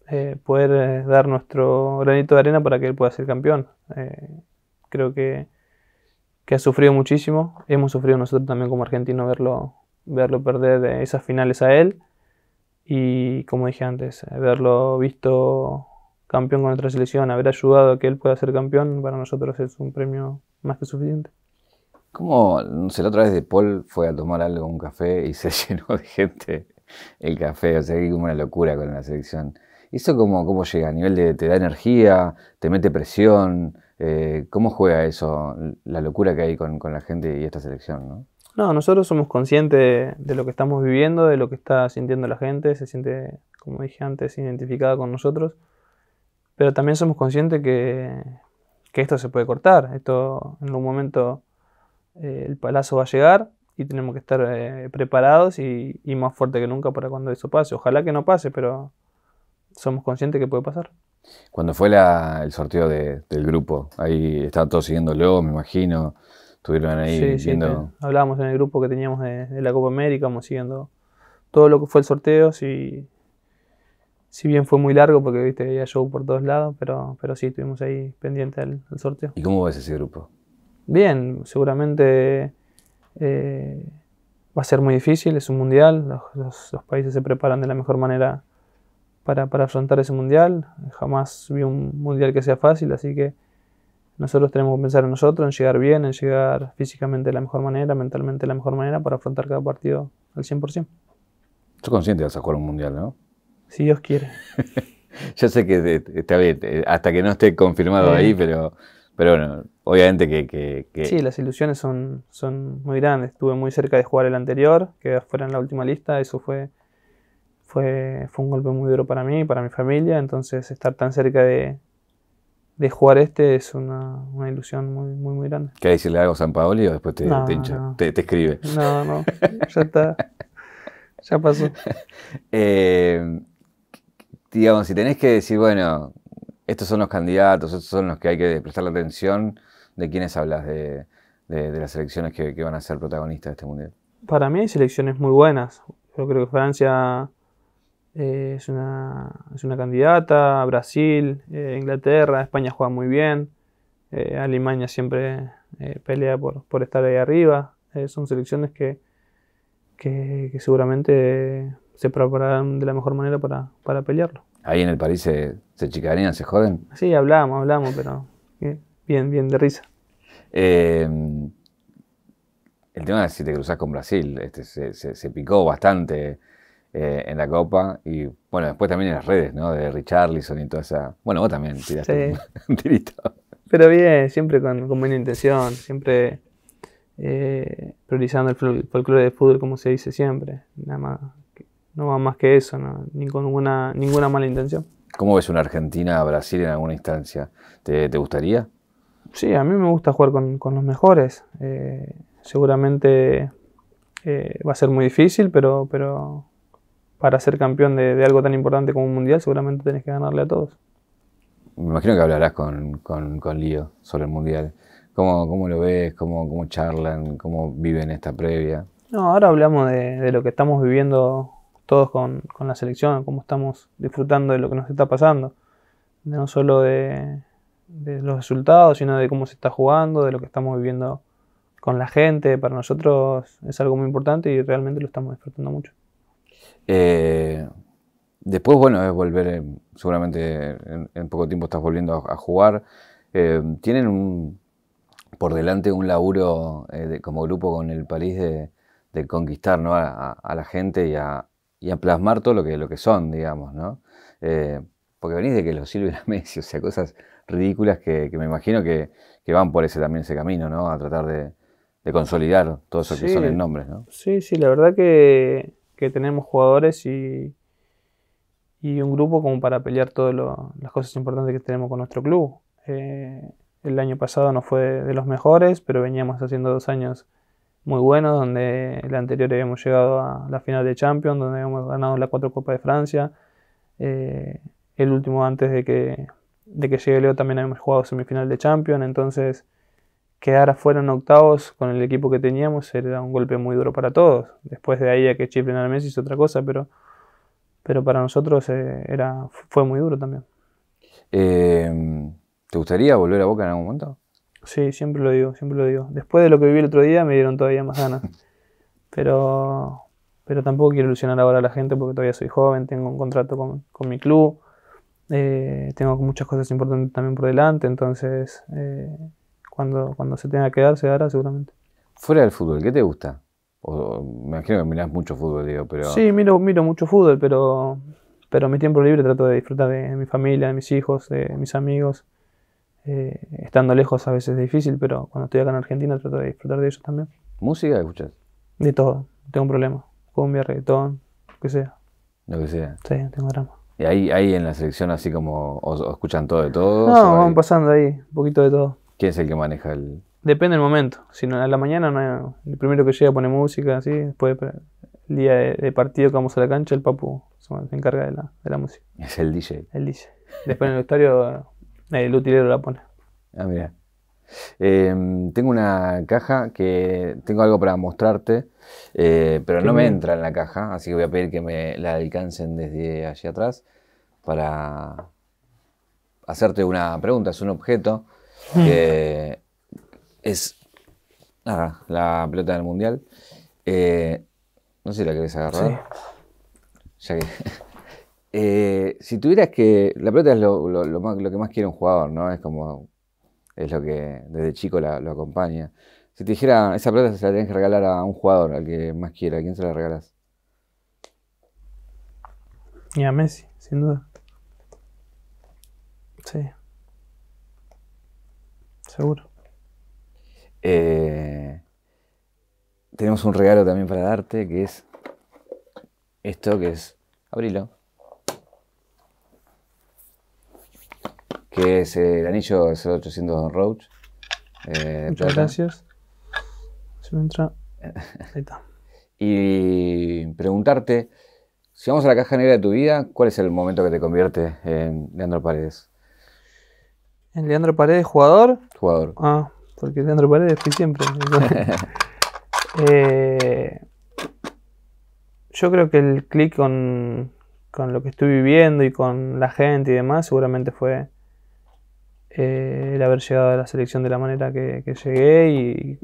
eh, poder eh, dar nuestro granito de arena para que él pueda ser campeón. Eh, creo que, ha sufrido muchísimo. Hemos sufrido nosotros también como argentino verlo, verlo perder esas finales a él. Y como dije antes, verlo visto campeón con nuestra selección, haber ayudado a que él pueda ser campeón, para nosotros es un premio más que suficiente. ¿Cómo, no sé, la otra vez de Paul fue a tomar algo, un café, y se llenó de gente el café? O sea, que como una locura con la selección. ¿Eso cómo, cómo llega? ¿A nivel de te da energía, te mete presión? Eh, ¿Cómo juega eso, la locura que hay con, la gente y esta selección? ¿no? no nosotros somos conscientes de, lo que estamos viviendo, de lo que está sintiendo la gente, se siente, como dije antes, identificada con nosotros pero también somos conscientes que, que esto se puede cortar, esto en algún momento eh, el palazo va a llegar y tenemos que estar eh, preparados y, más fuerte que nunca para cuando eso pase. Ojalá que no pase, pero somos conscientes que puede pasar. Cuando fue el sorteo del grupo, ahí estaban todos luego me imagino, estuvieron ahí viendo... Sí, hablábamos en el grupo que teníamos de, la Copa América, vamos siguiendo todo lo que fue el sorteo, si, si bien fue muy largo porque viste había show por todos lados, pero, pero sí estuvimos ahí pendiente del, sorteo. ¿Y cómo ves ese grupo? Bien, seguramente eh, va a ser muy difícil, es un mundial, los, países se preparan de la mejor manera para, afrontar ese mundial, jamás vi un mundial que sea fácil, así que nosotros tenemos que pensar en nosotros, en llegar bien, en llegar físicamente de la mejor manera, mentalmente de la mejor manera para afrontar cada partido al 100%. ¿Estás consciente de que vas un mundial, ¿no? Si Dios quiere. Yo sé que está bien, hasta que no esté confirmado ahí, eh. pero, pero bueno, obviamente que, Sí, las ilusiones son, son muy grandes. Estuve muy cerca de jugar el anterior, que fuera en la última lista, eso fue, fue, fue un golpe muy duro para mí, y para mi familia, entonces estar tan cerca de, de jugar este es una, una ilusión muy, muy, muy grande. ¿Qué decirle algo a San Paoli o después te, escribe? No, no, ya está. ya pasó. eh, si tenés que decir, bueno, estos son los candidatos, estos son los que hay que prestar la atención, ¿de quiénes hablas? De, las selecciones que, van a ser protagonistas de este mundial. Para mí hay selecciones muy buenas. Yo creo que Francia eh, es, una, es, una, candidata, Brasil, eh, Inglaterra, España juega muy bien, eh, Alemania siempre pelea por, estar ahí arriba. son selecciones que, que seguramente se preparan de la mejor manera para, pelearlo. Ahí en el París se, se chicanean, se joden. Sí, hablamos, hablamos, pero bien, bien de risa. Eh, el tema de si te cruzas con Brasil, este, se, picó bastante eh, en la Copa y bueno, después también en las redes, ¿no? De Richarlison y toda esa... Bueno, vos también tiraste un tirito. Pero bien, siempre con, buena intención, siempre eh, priorizando el folclore de fútbol como se dice siempre, nada más no va más que eso, ni con ninguna, ninguna mala intención. ¿Cómo ves una Argentina-Brasil en alguna instancia? ¿Te, gustaría? Sí, a mí me gusta jugar con, los mejores. Eh, seguramente eh, va a ser muy difícil, pero, pero para ser campeón de, algo tan importante como un mundial, seguramente tenés que ganarle a todos. Me imagino que hablarás con, con, Lío sobre el mundial. ¿Cómo, cómo lo ves? ¿Cómo, ¿Cómo, charlan? ¿Cómo viven esta previa? No, ahora hablamos de, de lo que estamos viviendo todos con, la selección, cómo estamos disfrutando de lo que nos está pasando, no solo de, los resultados, sino de cómo se está jugando, de lo que estamos viviendo con la gente. Para nosotros es algo muy importante y realmente lo estamos disfrutando mucho. Eh, después, bueno, es volver, seguramente en, poco tiempo estás volviendo a, jugar. Eh, tienen un, por delante un laburo eh, como grupo con el país de, conquistar a, la gente y a, y a plasmar todo lo que, lo que son, digamos, ¿no? Eh, porque venís de que los la Messi, o sea, cosas ridículas que, me imagino que, van por ese también ese camino, ¿no? A tratar de, consolidar todo eso que son en nombres, ¿no? Sí, sí, la verdad que, tenemos jugadores y, un grupo como para pelear todas las cosas importantes que tenemos con nuestro club. Eh, el año pasado no fue de los mejores, pero veníamos haciendo dos años muy bueno donde el anterior habíamos llegado a la final de Champions, donde habíamos ganado la cuatro Copa de Francia. Eh, el último antes de que, de que llegue Leo también habíamos jugado semifinal de Champions, entonces quedar afuera en octavos con el equipo que teníamos era un golpe muy duro para todos. Después de ahí a que en al Messi hizo otra cosa, pero, pero para nosotros eh, era, fue muy duro también. Eh, ¿Te gustaría volver a Boca en algún momento? Sí, siempre lo digo, siempre lo digo. Después de lo que viví el otro día me dieron todavía más ganas. Pero, pero tampoco quiero ilusionar ahora a la gente porque todavía soy joven, tengo un contrato con, con mi club, eh, tengo muchas cosas importantes también por delante, entonces eh, cuando, cuando se tenga que dar, se dará seguramente. Fuera del fútbol, ¿qué te gusta? me imagino que mirás mucho fútbol, digo, pero... Sí, miro, miro mucho fútbol, pero, pero mi tiempo libre trato de disfrutar de mi familia, de mis hijos, de mis amigos. Eh, estando lejos a veces es difícil, pero cuando estoy acá en Argentina trato de disfrutar de ellos también. ¿Música escuchas? De todo, tengo un problema. Cumbia, reggaetón, lo que sea. Lo que sea. Sí, tengo drama. ¿Y ahí, ahí en la selección así como escuchan todo de todo? No, van pasando ahí, un poquito de todo. ¿Quién es el que maneja el...? Depende del momento. Si no, a la mañana el primero que llega pone música, así, después el día de, partido que vamos a la cancha, el papu se encarga de la, de la música. Es el DJ. El DJ. Después en el vestuario el utilero la pone. Ah, mira. Em, tengo una caja que tengo algo para mostrarte, eh, pero no me entra en la caja, así que voy a pedir que me la alcancen desde allí atrás para hacerte una pregunta. Es un objeto mm. que es la pelota del mundial. Eh, no sé si la querés agarrar. Sí. Ya que eh, si tuvieras que. La pelota es lo, que más quiere un jugador, ¿no? Es como. Es lo que desde chico lo acompaña. Si te dijera, esa pelota se la tienes que regalar a un jugador, al que más quiera, ¿a quién se la regalas? Y a Messi, sin duda. Sí. Seguro. Eh, tenemos un regalo también para darte, que es esto, que es... Abrilo. que es el anillo 0800 Roach. Eh, Muchas gracias. Se me entra. Ahí está. y preguntarte, si vamos a la caja negra de tu vida, ¿cuál es el momento que te convierte en Leandro Paredes? ¿En Leandro Paredes jugador? Jugador. Ah, porque Leandro Paredes fui siempre. Eh, yo creo que el clic con, con lo que estoy viviendo y con la gente y demás seguramente fue eh, el haber llegado a la selección de la manera que, llegué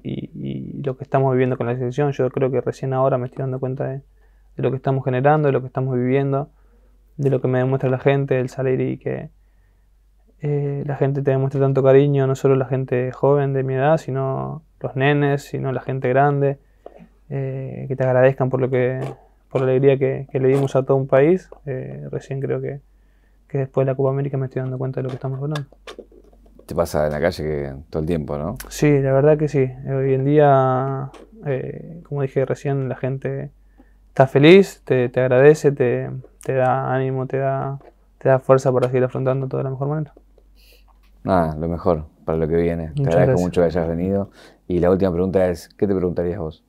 y, lo que estamos viviendo con la selección. Yo creo que recién ahora me estoy dando cuenta de, lo que estamos generando, de lo que estamos viviendo, de lo que me demuestra la gente, el salir y que eh, la gente te demuestra tanto cariño, no solo la gente joven de mi edad, sino los nenes, sino la gente grande, eh, que te agradezcan por lo que por la alegría que, le dimos a todo un país, eh, recién creo que, después de la Copa América me estoy dando cuenta de lo que estamos hablando pasa en la calle que, todo el tiempo, ¿no? Sí, la verdad que sí. Hoy en día, eh, como dije recién, la gente está feliz, te, agradece, te, da ánimo, te da, fuerza para seguir afrontando todo de la mejor manera. Nada, lo mejor para lo que viene. Muchas te agradezco mucho que hayas venido. Y la última pregunta es, ¿qué te preguntarías vos?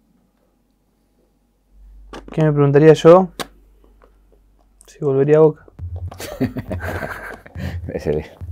¿Qué me preguntaría yo? Si volvería a Boca. Excelente.